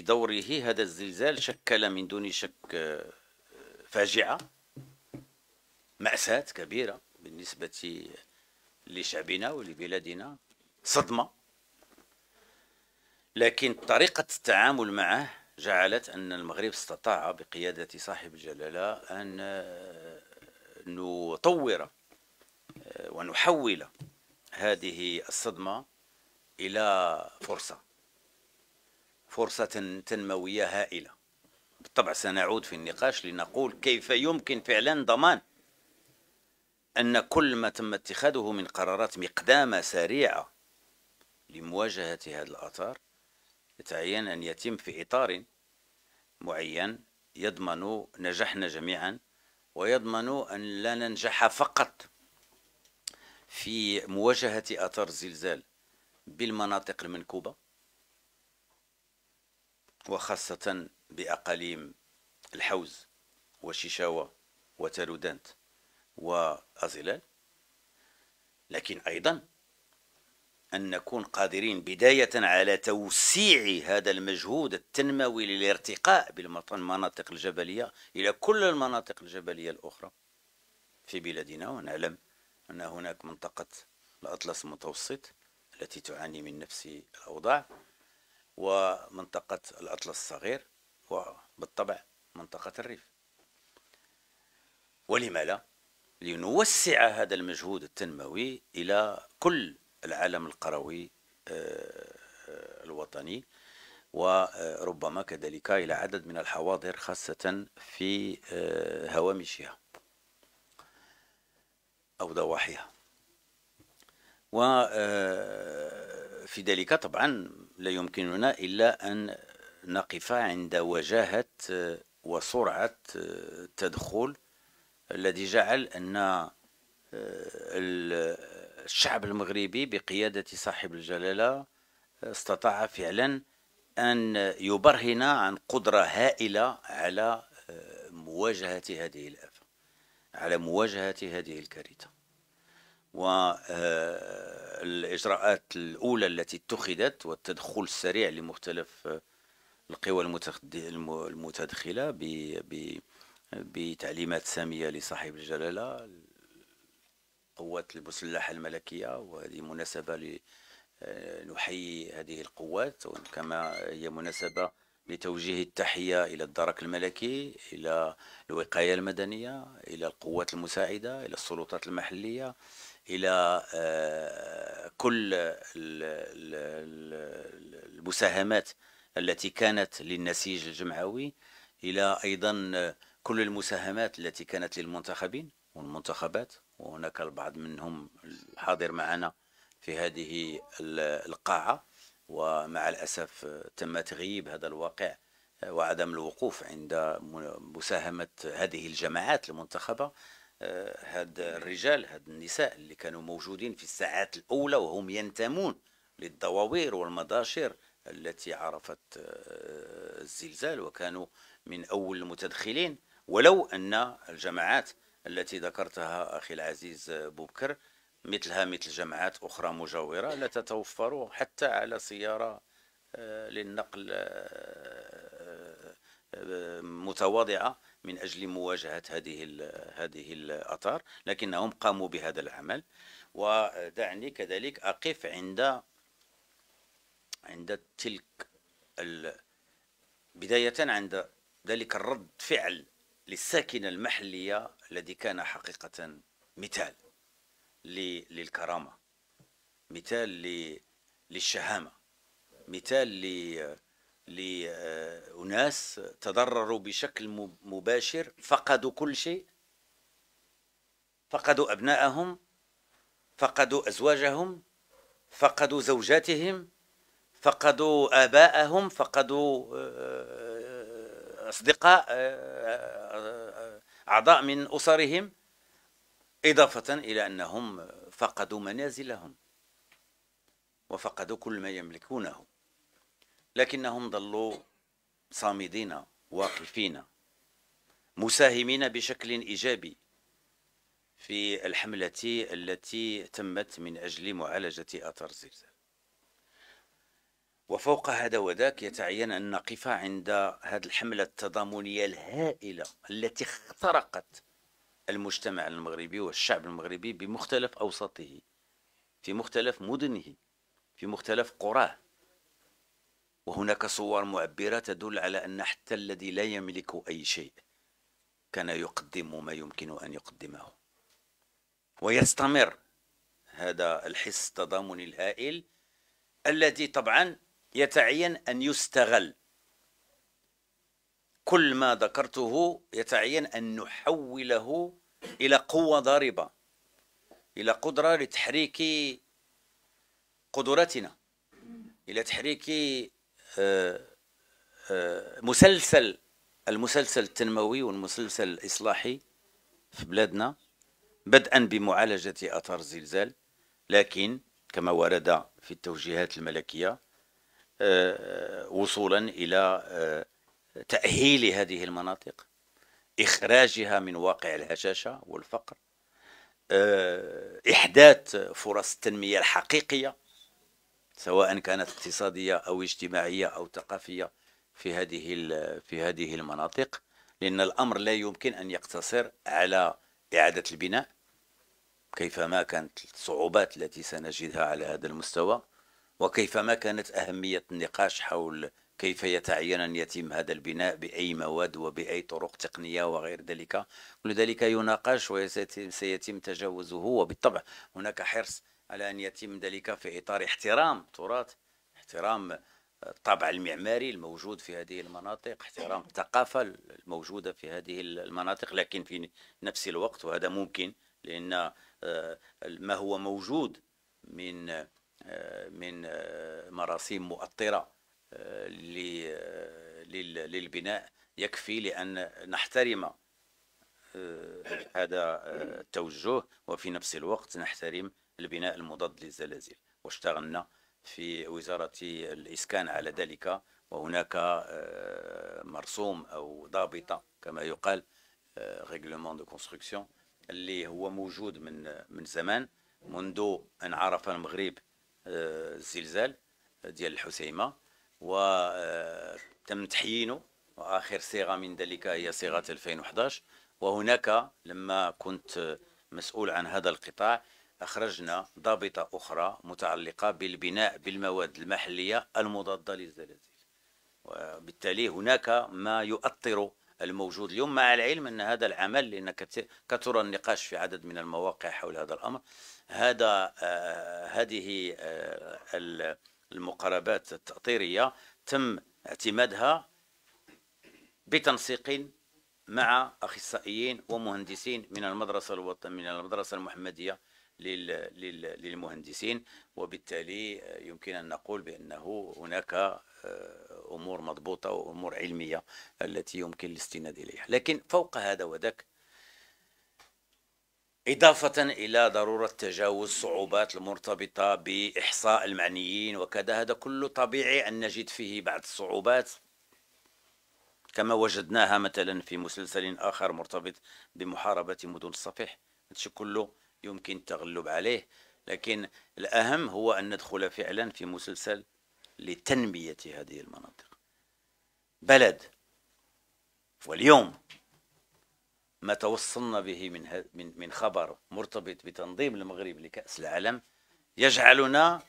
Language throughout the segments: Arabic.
بدوره هذا الزلزال شكل من دون شك آه، فاجعة مأساة كبيرة بالنسبة لشعبنا ولبلادنا صدمة لكن طريقة التعامل معه جعلت أن المغرب استطاع بقيادة صاحب الجلالة أن آه، نطور آه، ونحول هذه الصدمة إلى فرصة فرصة تنموية هائلة بالطبع سنعود في النقاش لنقول كيف يمكن فعلا ضمان أن كل ما تم اتخاذه من قرارات مقدامة سريعة لمواجهة هذا الأثار يتعين أن يتم في إطار معين يضمن نجاحنا جميعا ويضمن أن لا ننجح فقط في مواجهة أثار الزلزال بالمناطق المنكوبة وخاصة بأقاليم الحوز وشيشاوة وتارودانت وأزلال لكن أيضا أن نكون قادرين بداية على توسيع هذا المجهود التنموي للارتقاء بالمناطق الجبلية إلى كل المناطق الجبلية الأخرى في بلادنا ونعلم أن هناك منطقة الأطلس المتوسط التي تعاني من نفس الأوضاع ومنطقة الأطلس الصغير وبالطبع منطقة الريف ولما لا لنوسع هذا المجهود التنموي إلى كل العالم القروي آه، آه، الوطني وربما كذلك إلى عدد من الحواضر خاصة في آه، هوامشها أو ضواحيها وفي ذلك طبعا لا يمكننا إلا أن نقف عند وجاهة آه، وسرعة التدخل آه، الذي جعل أن آه، الشعب المغربي بقيادة صاحب الجلالة استطاع فعلا أن يبرهن عن قدرة هائلة على مواجهة هذه الآفة على مواجهة هذه الكارثة والإجراءات آه، الأولى التي اتخذت والتدخل السريع لمختلف آه، القوى المتدخلة بتعليمات سامية لصاحب الجلالة القوات المسلحة الملكية وهذه مناسبة آه، نحيي هذه القوات كما هي مناسبة لتوجيه التحية إلى الدرك الملكي إلى الوقاية المدنية إلى القوات المساعدة إلى السلطات المحلية إلى آه، كل المساهمات التي كانت للنسيج الجمعوي إلى أيضا كل المساهمات التي كانت للمنتخبين والمنتخبات وهناك البعض منهم حاضر معنا في هذه القاعة ومع الأسف آه، تم تغييب هذا الواقع آه، وعدم الوقوف عند مساهمة هذه الجماعات المنتخبة آه، هاد الرجال هاد النساء اللي كانوا موجودين في الساعات الأولى وهم ينتمون للدواوير والمداشر التي عرفت الزلزال وكانوا من أول المتدخلين ولو أن الجماعات التي ذكرتها أخي العزيز بوبكر مثلها مثل جماعات أخرى مجاورة لا تتوفر حتى على سيارة آه، للنقل آه، آه، متواضعة من أجل مواجهة هذه هذه الاثار لكنهم قاموا بهذا العمل ودعني كذلك أقف عند عند تلك بداية عند ذلك الرد فعل للساكنة المحلية الذي كان حقيقة مثال للكرامة مثال للشهامة مثال لأناس آه، تضرروا بشكل مباشر فقدوا كل شيء فقدوا أبنائهم فقدوا أزواجهم فقدوا زوجاتهم فقدوا آباءهم فقدوا آه، آه، أصدقاء أعضاء من أسرهم إضافة إلى أنهم فقدوا منازلهم وفقدوا كل ما يملكونه لكنهم ظلوا صامدين واقفين مساهمين بشكل إيجابي في الحملة التي تمت من أجل معالجة آثار الزلزال وفوق هذا وذاك يتعين أن نقف عند هذه الحملة التضامنية الهائلة التي اخترقت المجتمع المغربي والشعب المغربي بمختلف أوساطه في مختلف مدنه في مختلف قراه وهناك صور معبرة تدل على أن حتى الذي لا يملك أي شيء كان يقدم ما يمكن أن يقدمه ويستمر هذا الحس التضامني الهائل الذي طبعا يتعين أن يستغل كل ما ذكرته يتعين أن نحوله إلى قوة ضاربة إلى قدرة لتحريك قدرتنا إلى تحريك آه، آه، مسلسل المسلسل التنموي والمسلسل الإصلاحي في بلادنا بدءا بمعالجة أثار الزلزال لكن كما ورد في التوجيهات الملكية آه، وصولا إلى تأهيل هذه المناطق إخراجها من واقع الهشاشة والفقر آه، إحداث فرص التنمية الحقيقية سواء كانت اقتصادية أو اجتماعية أو ثقافية في هذه في هذه المناطق لأن الأمر لا يمكن أن يقتصر على إعادة البناء كيفما كانت الصعوبات التي سنجدها على هذا المستوى وكيفما كانت أهمية النقاش حول كيف يتعين أن يتم هذا البناء بأي مواد وبأي طرق تقنية وغير ذلك كل ذلك يناقش وسيتم تجاوزه وبالطبع هناك حرص على أن يتم ذلك في إطار احترام تراث احترام آه، الطابع المعماري الموجود في هذه المناطق احترام الثقافة الموجودة في هذه المناطق لكن في نفس الوقت وهذا ممكن لأن آه، ما هو موجود من آه، من مراسيم مؤطرة للبناء يكفي لأن نحترم آه، هذا آه، التوجه وفي نفس الوقت نحترم البناء المضاد للزلازل واشتغلنا في وزارة الإسكان على ذلك وهناك آه، مرسوم أو ضابطة كما يقال ريغلومون دو كونستركسيون اللي هو موجود من من زمان منذ أن عرف المغرب الزلزال ديال الحسيمة وتم آه، تحيينه واخر صيغه من ذلك هي صيغه 2011 وهناك لما كنت مسؤول عن هذا القطاع اخرجنا ضابطه اخرى متعلقه بالبناء بالمواد المحليه المضاده للزلازل وبالتالي هناك ما يؤطر الموجود اليوم مع العلم ان هذا العمل لان كثر النقاش في عدد من المواقع حول هذا الامر هذا آه هذه آه المقاربات التأطيرية تم اعتمادها بتنسيق مع اخصائيين ومهندسين من المدرسه الوطنية من المدرسه المحمديه للمهندسين وبالتالي يمكن ان نقول بانه هناك آه، امور مضبوطه وامور علميه التي يمكن الاستناد اليها لكن فوق هذا وذاك إضافة إلى ضرورة تجاوز صعوبات المرتبطة بإحصاء المعنيين وكذا هذا كله طبيعي أن نجد فيه بعض الصعوبات كما وجدناها مثلا في مسلسل آخر مرتبط بمحاربة مدن الصفيح هذا كله يمكن التغلب عليه لكن الأهم هو أن ندخل فعلا في مسلسل لتنمية هذه المناطق بلد واليوم ما توصلنا به من من من خبر مرتبط بتنظيم المغرب لكأس العالم يجعلنا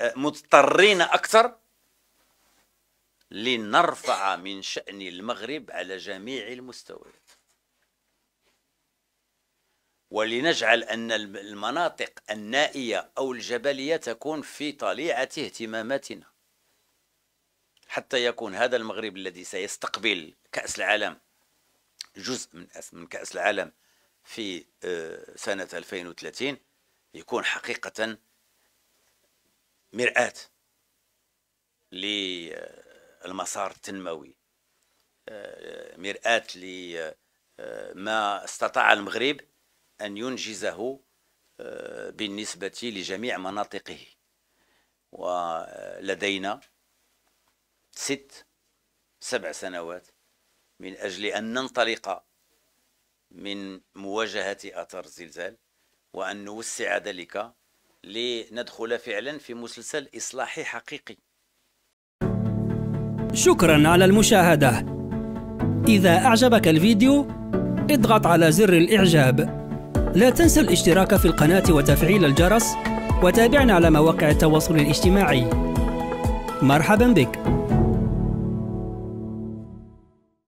آه، مضطرين أكثر لنرفع من شأن المغرب على جميع المستويات ولنجعل أن المناطق النائية أو الجبلية تكون في طليعة اهتماماتنا حتى يكون هذا المغرب الذي سيستقبل كأس العالم جزء من من كأس العالم في آه، سنة 2030 يكون حقيقة مرآة للمسار التنموي آه، مرآة لما آه، استطاع المغرب أن ينجزه بالنسبة لجميع مناطقه ولدينا ست سبع سنوات من أجل أن ننطلق من مواجهة أثر الزلزال وأن نوسع ذلك لندخل فعلا في مسلسل إصلاحي حقيقي شكرا على المشاهدة إذا أعجبك الفيديو اضغط على زر الإعجاب لا تنسى الاشتراك في القناة وتفعيل الجرس وتابعنا على مواقع التواصل الاجتماعي مرحبا بك